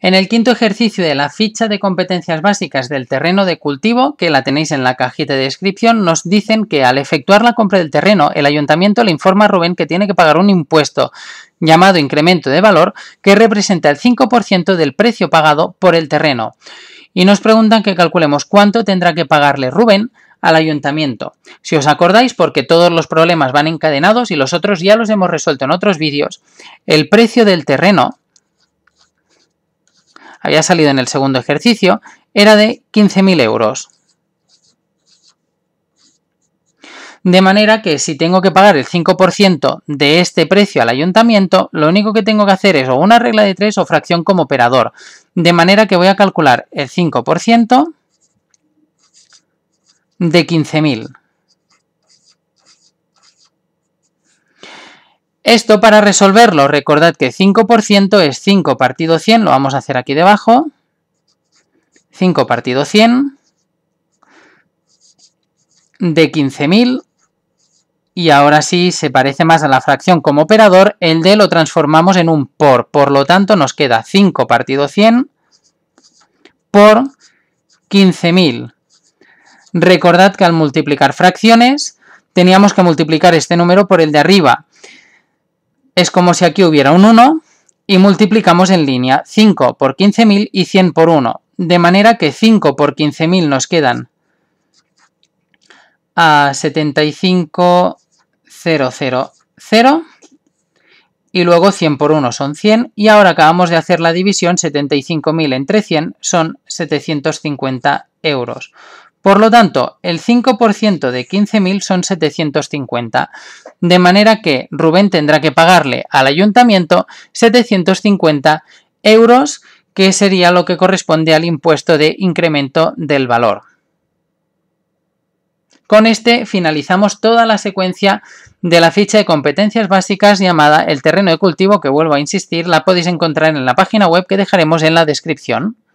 En el quinto ejercicio de la ficha de competencias básicas del terreno de cultivo, que la tenéis en la cajita de descripción, nos dicen que al efectuar la compra del terreno, el ayuntamiento le informa a Rubén que tiene que pagar un impuesto llamado incremento de valor, que representa el 5% del precio pagado por el terreno. Y nos preguntan que calculemos cuánto tendrá que pagarle Rubén al ayuntamiento. Si os acordáis, porque todos los problemas van encadenados y los otros ya los hemos resuelto en otros vídeos, el precio del terreno había salido en el segundo ejercicio era de 15.000 euros. De manera que si tengo que pagar el 5% de este precio al ayuntamiento, lo único que tengo que hacer es o una regla de 3 o fracción como operador. De manera que voy a calcular el 5% de 15.000. Esto para resolverlo, recordad que 5% es 5 partido 100, lo vamos a hacer aquí debajo. 5 partido 100 de 15.000 y ahora sí se parece más a la fracción como operador, el de lo transformamos en un por, por lo tanto nos queda 5 partido 100 por 15.000. Recordad que al multiplicar fracciones teníamos que multiplicar este número por el de arriba, es como si aquí hubiera un 1 y multiplicamos en línea 5 por 15.000 y 100 por 1. De manera que 5 por 15.000 nos quedan a 75000 y luego 100 por 1 son 100 y ahora acabamos de hacer la división 75.000 entre 100 son 750 euros. Por lo tanto, el 5% de 15.000 son 750, de manera que Rubén tendrá que pagarle al ayuntamiento 750 euros, que sería lo que corresponde al impuesto de incremento del valor. Con este finalizamos toda la secuencia de la ficha de competencias básicas llamada el terreno de cultivo, que vuelvo a insistir, la podéis encontrar en la página web que dejaremos en la descripción.